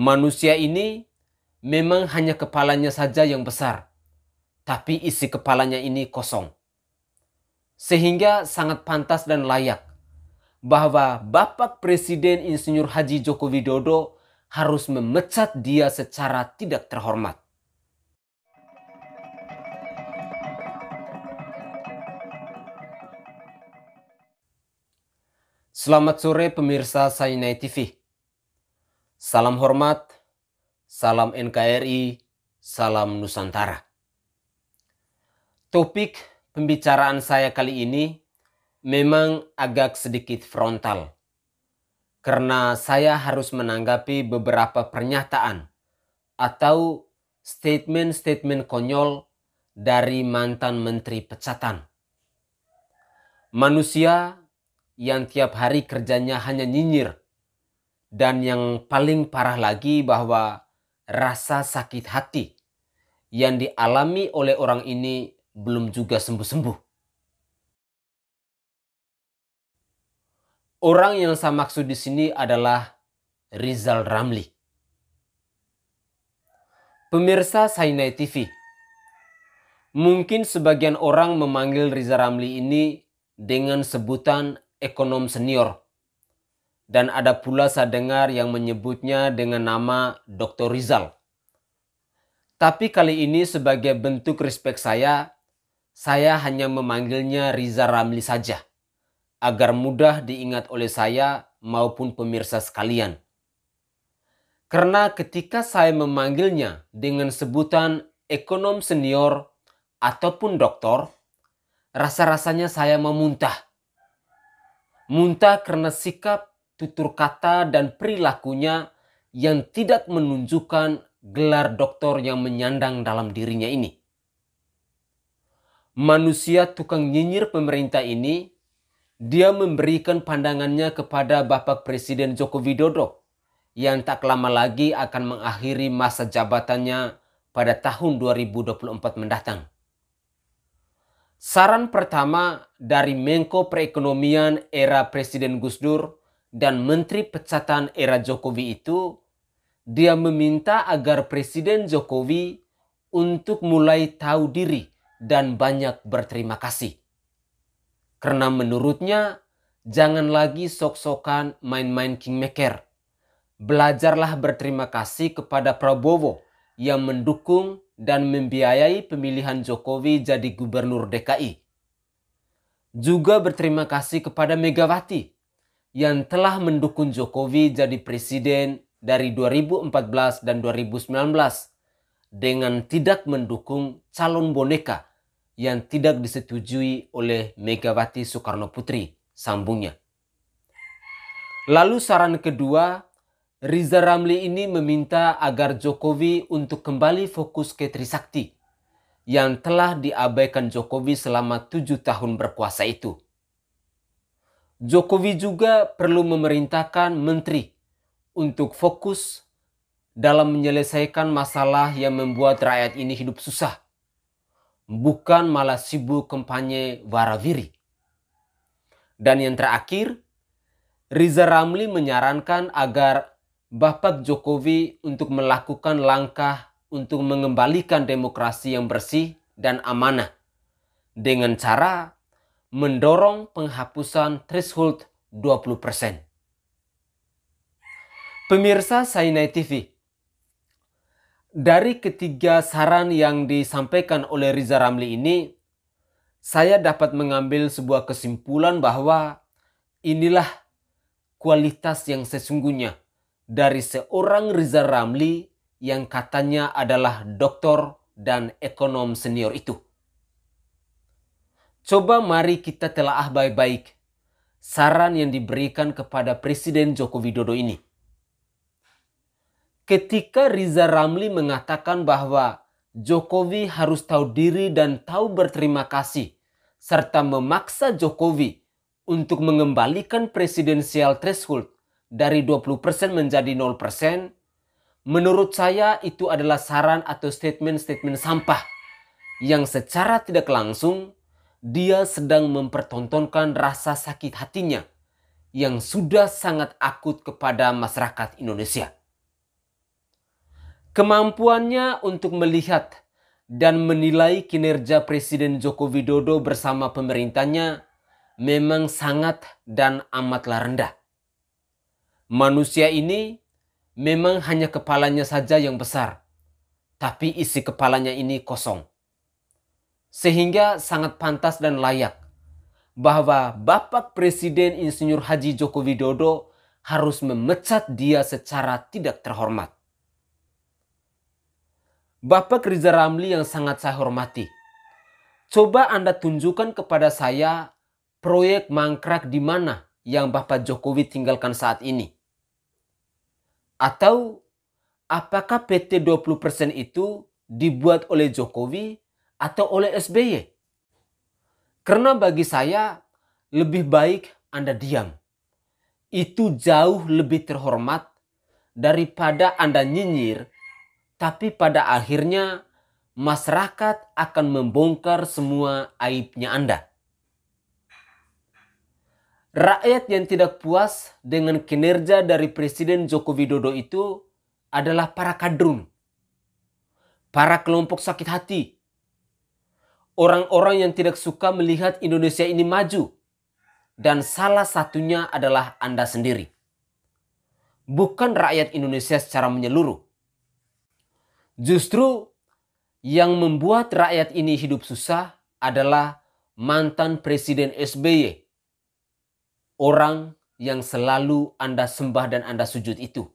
manusia ini memang hanya kepalanya saja yang besar, tapi isi kepalanya ini kosong. Sehingga sangat pantas dan layak bahwa Bapak Presiden Insinyur Haji Joko Widodo harus memecat dia secara tidak terhormat. Selamat sore pemirsa Sainai TV. Salam hormat, salam NKRI, salam Nusantara. Topik pembicaraan saya kali ini memang agak sedikit frontal. Karena saya harus menanggapi beberapa pernyataan atau statement-statement konyol dari mantan menteri pecatan. Manusia yang tiap hari kerjanya hanya nyinyir dan yang paling parah lagi bahwa rasa sakit hati yang dialami oleh orang ini belum juga sembuh-sembuh. Orang yang saya maksud di sini adalah Rizal Ramli. Pemirsa Sainai TV, mungkin sebagian orang memanggil Rizal Ramli ini dengan sebutan ekonom senior dan ada pula saya dengar yang menyebutnya dengan nama Dr. Rizal. Tapi kali ini sebagai bentuk respek saya, saya hanya memanggilnya Riza Ramli saja, agar mudah diingat oleh saya maupun pemirsa sekalian. Karena ketika saya memanggilnya dengan sebutan ekonom senior ataupun doktor, rasa-rasanya saya memuntah. Muntah karena sikap tutur kata dan perilakunya yang tidak menunjukkan gelar doktor yang menyandang dalam dirinya ini. Manusia tukang nyinyir pemerintah ini, dia memberikan pandangannya kepada Bapak Presiden Joko Widodo yang tak lama lagi akan mengakhiri masa jabatannya pada tahun 2024 mendatang. Saran pertama dari Menko Perekonomian era Presiden Gus Dur dan menteri pecatan era Jokowi itu, dia meminta agar Presiden Jokowi untuk mulai tahu diri dan banyak berterima kasih. Karena menurutnya, jangan lagi sok-sokan main-main kingmaker. Belajarlah berterima kasih kepada Prabowo yang mendukung dan membiayai pemilihan Jokowi jadi gubernur DKI. Juga berterima kasih kepada Megawati yang telah mendukung Jokowi jadi presiden dari 2014 dan 2019 dengan tidak mendukung calon boneka yang tidak disetujui oleh Megawati Soekarno Putri, sambungnya. Lalu saran kedua, Riza Ramli ini meminta agar Jokowi untuk kembali fokus ke Trisakti yang telah diabaikan Jokowi selama tujuh tahun berkuasa itu. Jokowi juga perlu memerintahkan menteri untuk fokus dalam menyelesaikan masalah yang membuat rakyat ini hidup susah, bukan malah sibuk kampanye warawiri. Dan yang terakhir, Riza Ramli menyarankan agar Bapak Jokowi untuk melakukan langkah untuk mengembalikan demokrasi yang bersih dan amanah dengan cara mendorong penghapusan threshold 20%. Pemirsa Sainai TV, dari ketiga saran yang disampaikan oleh Riza Ramli ini, saya dapat mengambil sebuah kesimpulan bahwa inilah kualitas yang sesungguhnya dari seorang Riza Ramli yang katanya adalah doktor dan ekonom senior itu. Coba mari kita telaah baik-baik saran yang diberikan kepada Presiden Joko Widodo ini. Ketika Riza Ramli mengatakan bahwa Jokowi harus tahu diri dan tahu berterima kasih serta memaksa Jokowi untuk mengembalikan presidensial threshold dari 20% menjadi 0%, menurut saya itu adalah saran atau statement-statement sampah yang secara tidak langsung dia sedang mempertontonkan rasa sakit hatinya yang sudah sangat akut kepada masyarakat Indonesia. Kemampuannya untuk melihat dan menilai kinerja Presiden Joko Widodo bersama pemerintahnya memang sangat dan amatlah rendah. Manusia ini memang hanya kepalanya saja yang besar, tapi isi kepalanya ini kosong. Sehingga sangat pantas dan layak bahwa Bapak Presiden Insinyur Haji Joko Widodo harus memecat dia secara tidak terhormat. Bapak Riza Ramli yang sangat saya hormati, coba Anda tunjukkan kepada saya proyek mangkrak di mana yang Bapak Jokowi tinggalkan saat ini. Atau apakah PT 20% itu dibuat oleh Jokowi atau oleh SBY. Karena bagi saya lebih baik Anda diam. Itu jauh lebih terhormat daripada Anda nyinyir tapi pada akhirnya masyarakat akan membongkar semua aibnya Anda. Rakyat yang tidak puas dengan kinerja dari Presiden Joko Widodo itu adalah para kadrun, para kelompok sakit hati, orang-orang yang tidak suka melihat Indonesia ini maju. Dan salah satunya adalah Anda sendiri. Bukan rakyat Indonesia secara menyeluruh. Justru yang membuat rakyat ini hidup susah adalah mantan Presiden SBY. Orang yang selalu Anda sembah dan Anda sujud itu.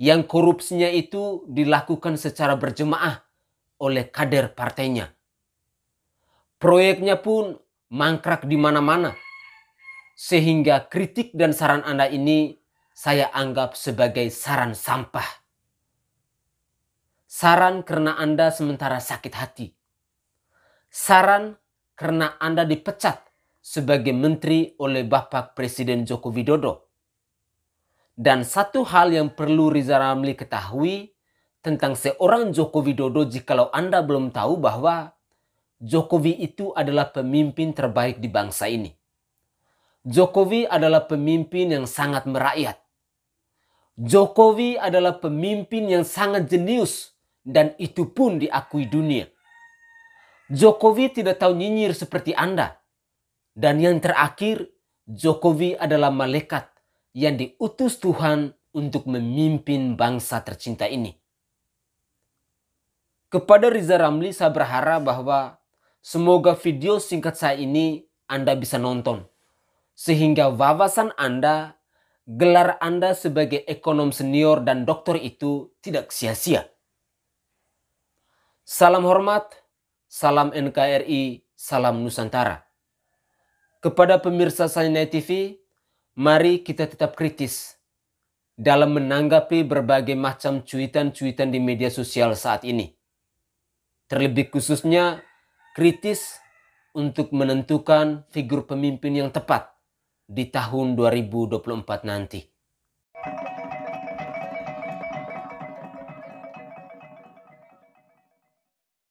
Yang korupsinya itu dilakukan secara berjemaah oleh kader partainya Proyeknya pun mangkrak di mana-mana. Sehingga kritik dan saran Anda ini saya anggap sebagai saran sampah. Saran karena Anda sementara sakit hati. Saran karena Anda dipecat sebagai menteri oleh Bapak Presiden Joko Widodo. Dan satu hal yang perlu Riza Ramli ketahui tentang seorang Joko Widodo jikalau Anda belum tahu bahwa Jokowi itu adalah pemimpin terbaik di bangsa ini. Jokowi adalah pemimpin yang sangat merakyat. Jokowi adalah pemimpin yang sangat jenius dan itu pun diakui dunia. Jokowi tidak tahu nyinyir seperti Anda. Dan yang terakhir, Jokowi adalah malaikat yang diutus Tuhan untuk memimpin bangsa tercinta ini. Kepada Riza Ramli saya berharap bahwa Semoga video singkat saya ini Anda bisa nonton. Sehingga wawasan Anda, gelar Anda sebagai ekonom senior dan dokter itu tidak sia-sia. Salam hormat, salam NKRI, salam Nusantara. Kepada pemirsa Sainai TV, mari kita tetap kritis dalam menanggapi berbagai macam cuitan-cuitan di media sosial saat ini. Terlebih khususnya kritis untuk menentukan figur pemimpin yang tepat di tahun 2024 nanti.